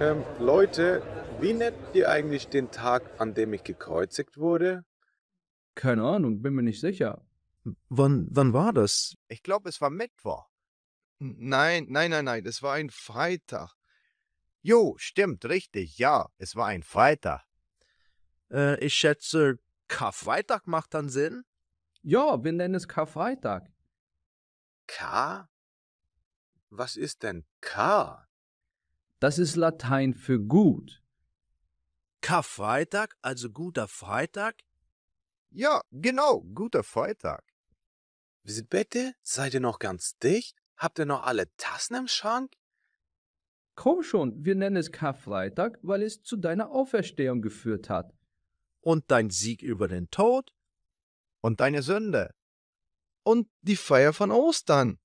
ähm, Leute, wie nennt ihr eigentlich den Tag, an dem ich gekreuzigt wurde? Keine Ahnung, bin mir nicht sicher. Wann, wann war das? Ich glaube, es war Mittwoch. Nein, nein, nein, nein, es war ein Freitag. Jo, stimmt, richtig, ja, es war ein Freitag. Äh, ich schätze, Karfreitag macht dann Sinn? Ja, wir nennen es Karfreitag. K? Was ist denn K? Das ist Latein für gut. Karfreitag, also guter Freitag? Ja, genau, guter Freitag. Wie sind bitte? Seid ihr noch ganz dicht? Habt ihr noch alle Tassen im Schrank? Komm schon, wir nennen es Karfreitag, weil es zu deiner Auferstehung geführt hat. Und dein Sieg über den Tod? Und deine Sünde? Und die Feier von Ostern?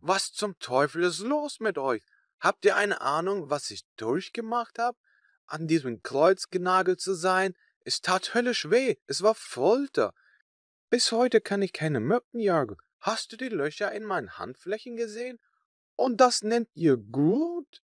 Was zum Teufel ist los mit euch? Habt ihr eine Ahnung, was ich durchgemacht habe? An diesem Kreuz genagelt zu sein, es tat höllisch weh, es war Folter. Bis heute kann ich keine Mücken jagen. Hast du die Löcher in meinen Handflächen gesehen? Und das nennt ihr gut?